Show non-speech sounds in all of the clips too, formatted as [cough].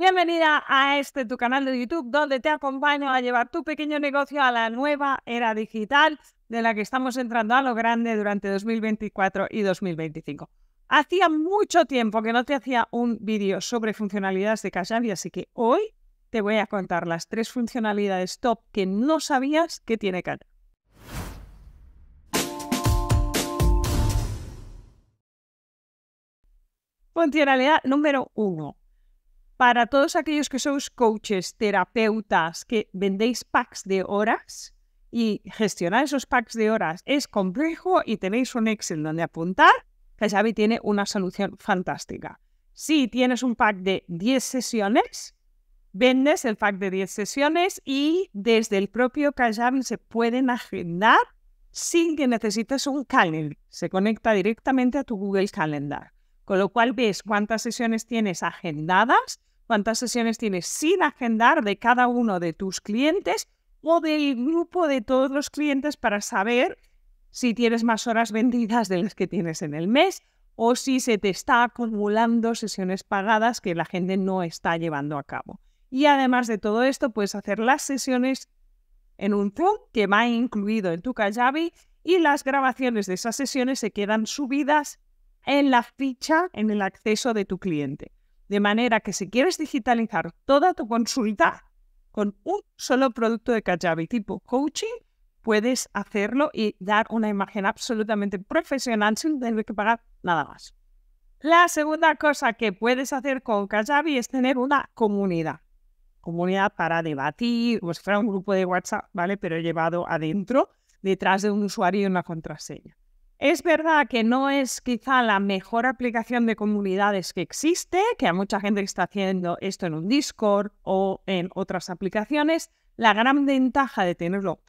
Bienvenida a este tu canal de YouTube donde te acompaño a llevar tu pequeño negocio a la nueva era digital de la que estamos entrando a lo grande durante 2024 y 2025. Hacía mucho tiempo que no te hacía un vídeo sobre funcionalidades de y así que hoy te voy a contar las tres funcionalidades top que no sabías que tiene Kajabi. Funcionalidad número uno para todos aquellos que sois coaches, terapeutas, que vendéis packs de horas y gestionar esos packs de horas es complejo y tenéis un Excel donde apuntar, Kajabi tiene una solución fantástica. Si tienes un pack de 10 sesiones, vendes el pack de 10 sesiones y desde el propio Kajabi se pueden agendar sin que necesites un calendar. Se conecta directamente a tu Google Calendar. Con lo cual ves cuántas sesiones tienes agendadas cuántas sesiones tienes sin agendar de cada uno de tus clientes o del grupo de todos los clientes para saber si tienes más horas vendidas de las que tienes en el mes o si se te está acumulando sesiones pagadas que la gente no está llevando a cabo. Y además de todo esto, puedes hacer las sesiones en un Zoom que va incluido en tu Kajabi y las grabaciones de esas sesiones se quedan subidas en la ficha, en el acceso de tu cliente. De manera que si quieres digitalizar toda tu consulta con un solo producto de Kajabi tipo coaching, puedes hacerlo y dar una imagen absolutamente profesional sin tener que pagar nada más. La segunda cosa que puedes hacer con Kajabi es tener una comunidad. Comunidad para debatir, mostrar fuera un grupo de WhatsApp, ¿vale? Pero llevado adentro, detrás de un usuario y una contraseña. Es verdad que no es quizá la mejor aplicación de comunidades que existe, que hay mucha gente que está haciendo esto en un Discord o en otras aplicaciones. La gran ventaja de tenerlo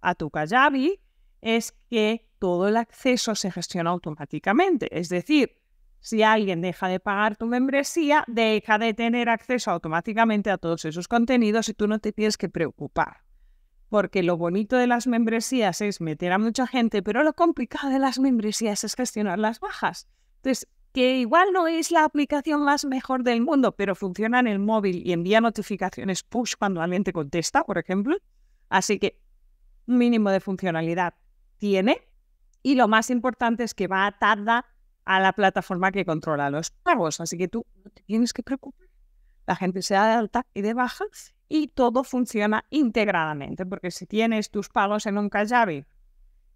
a tu Kajabi es que todo el acceso se gestiona automáticamente. Es decir, si alguien deja de pagar tu membresía, deja de tener acceso automáticamente a todos esos contenidos y tú no te tienes que preocupar porque lo bonito de las membresías es meter a mucha gente, pero lo complicado de las membresías es gestionar las bajas. Entonces, que igual no es la aplicación más mejor del mundo, pero funciona en el móvil y envía notificaciones push cuando alguien te contesta, por ejemplo. Así que un mínimo de funcionalidad tiene y lo más importante es que va atada a la plataforma que controla los pagos, así que tú no te tienes que preocupar. La gente se de alta y de baja y todo funciona integradamente, porque si tienes tus pagos en un Kajabi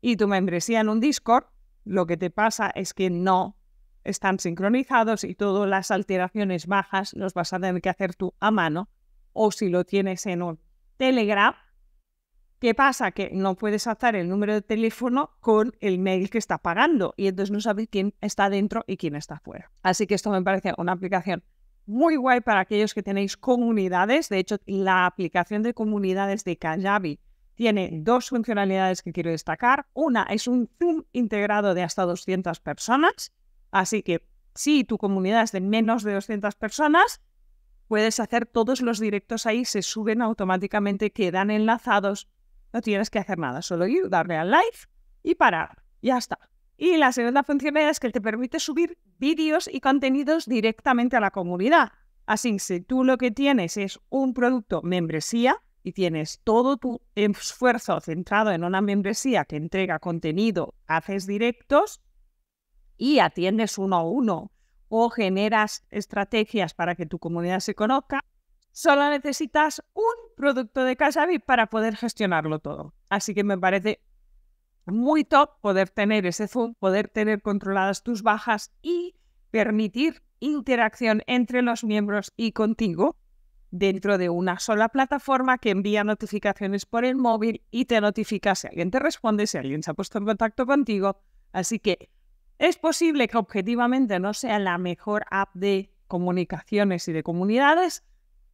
y tu membresía en un Discord, lo que te pasa es que no están sincronizados y todas las alteraciones bajas los vas a tener que hacer tú a mano o si lo tienes en un Telegram. ¿Qué pasa? Que no puedes hacer el número de teléfono con el mail que está pagando y entonces no sabes quién está dentro y quién está fuera. Así que esto me parece una aplicación muy guay para aquellos que tenéis comunidades. De hecho, la aplicación de comunidades de Kajabi tiene dos funcionalidades que quiero destacar. Una es un Zoom integrado de hasta 200 personas. Así que si tu comunidad es de menos de 200 personas, puedes hacer todos los directos ahí, se suben automáticamente, quedan enlazados. No tienes que hacer nada, solo ir, darle al live y parar. Ya está. Y la segunda funcionalidad es que te permite subir vídeos y contenidos directamente a la comunidad. Así, si tú lo que tienes es un producto membresía y tienes todo tu esfuerzo centrado en una membresía que entrega contenido, haces directos y atiendes uno a uno o generas estrategias para que tu comunidad se conozca, solo necesitas un producto de Casabi para poder gestionarlo todo. Así que me parece muy top poder tener ese zoom, poder tener controladas tus bajas y permitir interacción entre los miembros y contigo dentro de una sola plataforma que envía notificaciones por el móvil y te notifica si alguien te responde, si alguien se ha puesto en contacto contigo. Así que es posible que objetivamente no sea la mejor app de comunicaciones y de comunidades,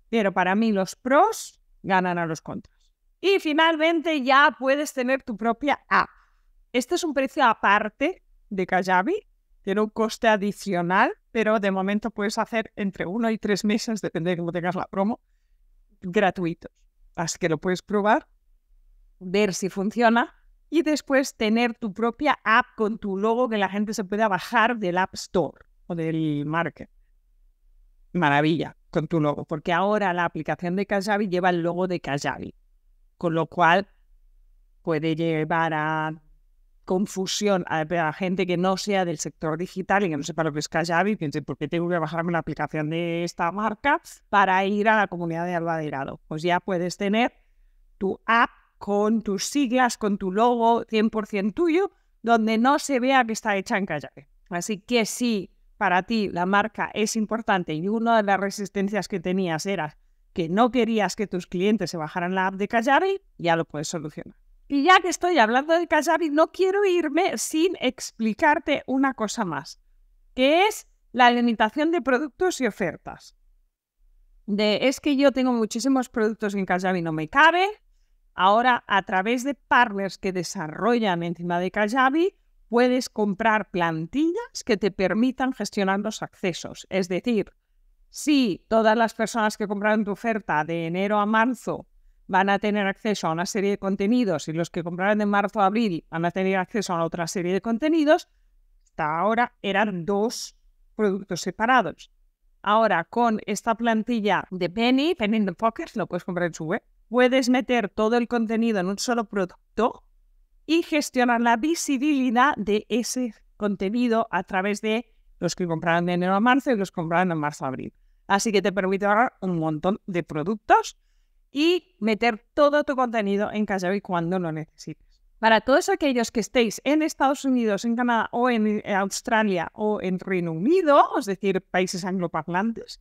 pero para mí los pros ganan a los contras. Y finalmente ya puedes tener tu propia app. Este es un precio aparte de Kajabi, tiene un coste adicional, pero de momento puedes hacer entre uno y tres meses, depende de cómo tengas la promo, gratuito. Así que lo puedes probar, ver si funciona y después tener tu propia app con tu logo que la gente se pueda bajar del App Store o del Market. Maravilla con tu logo, porque ahora la aplicación de Kajabi lleva el logo de Kajabi, con lo cual puede llevar a confusión a, la gente que no sea del sector digital y que no sepa lo que es Kajabi, piense, ¿por qué tengo que bajarme la aplicación de esta marca para ir a la comunidad de Alba de Irado? Pues ya puedes tener tu app con tus siglas, con tu logo 100% tuyo, donde no se vea que está hecha en Kajabi. Así que sí, para ti la marca es importante y una de las resistencias que tenías era que no querías que tus clientes se bajaran la app de Kajabi, ya lo puedes solucionar. Y ya que estoy hablando de Kajabi, no quiero irme sin explicarte una cosa más, que es la limitación de productos y ofertas. De, es que yo tengo muchísimos productos en Kajabi no me cabe. Ahora, a través de partners que desarrollan encima de Kajabi, puedes comprar plantillas que te permitan gestionar los accesos. Es decir, si todas las personas que compraron tu oferta de enero a marzo van a tener acceso a una serie de contenidos y los que compraron de marzo a abril van a tener acceso a otra serie de contenidos. Hasta ahora eran dos productos separados. Ahora, con esta plantilla de Penny, Penny in the Pockets, lo puedes comprar en su web, puedes meter todo el contenido en un solo producto y gestionar la visibilidad de ese contenido a través de los que compraron de enero a marzo y los compraron en marzo a abril. Así que te permite ahorrar un montón de productos y meter todo tu contenido en Kajabi cuando lo necesites. Para todos aquellos que estéis en Estados Unidos, en Canadá o en eh, Australia o en Reino Unido, es decir, países angloparlantes,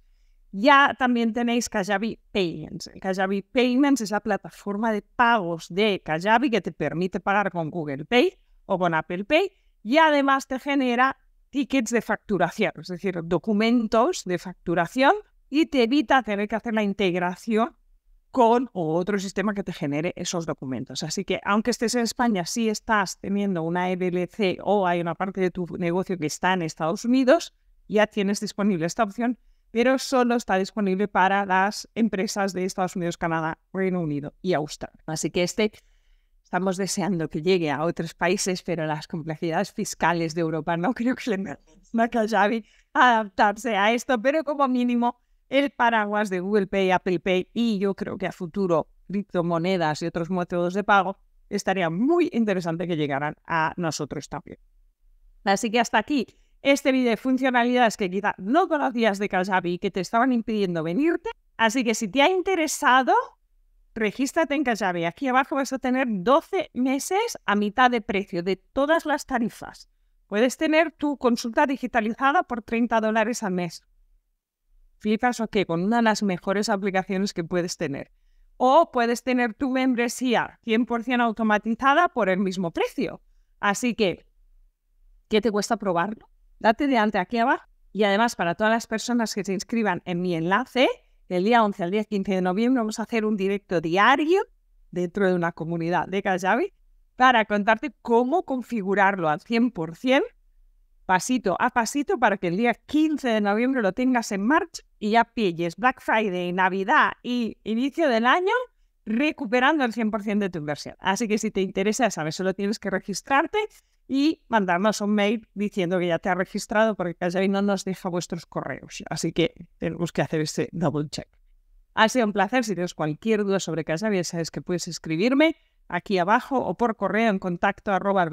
ya también tenéis Kajabi Payments. Kajabi Payments es la plataforma de pagos de Kajabi que te permite pagar con Google Pay o con Apple Pay y además te genera tickets de facturación, es decir, documentos de facturación y te evita tener que hacer la integración con otro sistema que te genere esos documentos. Así que aunque estés en España, si estás teniendo una e LLC o hay una parte de tu negocio que está en Estados Unidos, ya tienes disponible esta opción, pero solo está disponible para las empresas de Estados Unidos, Canadá, Reino Unido y Australia. Así que este estamos deseando que llegue a otros países, pero las complejidades fiscales de Europa no [laughs] creo que le una a adaptarse a esto, pero como mínimo el paraguas de Google Pay, Apple Pay y yo creo que a futuro criptomonedas y otros métodos de pago, estaría muy interesante que llegaran a nosotros también. Así que hasta aquí este vídeo de funcionalidades que quizá no conocías de Kajabi y que te estaban impidiendo venirte. Así que si te ha interesado, regístrate en Kajabi Aquí abajo vas a tener 12 meses a mitad de precio de todas las tarifas. Puedes tener tu consulta digitalizada por 30 dólares al mes flipas o qué con una de las mejores aplicaciones que puedes tener. O puedes tener tu membresía 100% automatizada por el mismo precio. Así que, ¿qué te cuesta probarlo? Date de ante aquí abajo. Y además, para todas las personas que se inscriban en mi enlace, el día 11 al día 15 de noviembre vamos a hacer un directo diario dentro de una comunidad de Kajabi para contarte cómo configurarlo al 100% pasito a pasito para que el día 15 de noviembre lo tengas en marcha y ya pilles Black Friday, Navidad y inicio del año recuperando el 100% de tu inversión. Así que si te interesa, sabes, solo tienes que registrarte y mandarnos un mail diciendo que ya te has registrado porque Callaway no nos deja vuestros correos. Así que tenemos que hacer ese double check. Ha sido un placer. Si tienes cualquier duda sobre Casabi, sabes que puedes escribirme aquí abajo o por correo en contacto arroba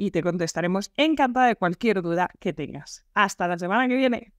y te contestaremos encantada de cualquier duda que tengas. Hasta la semana que viene.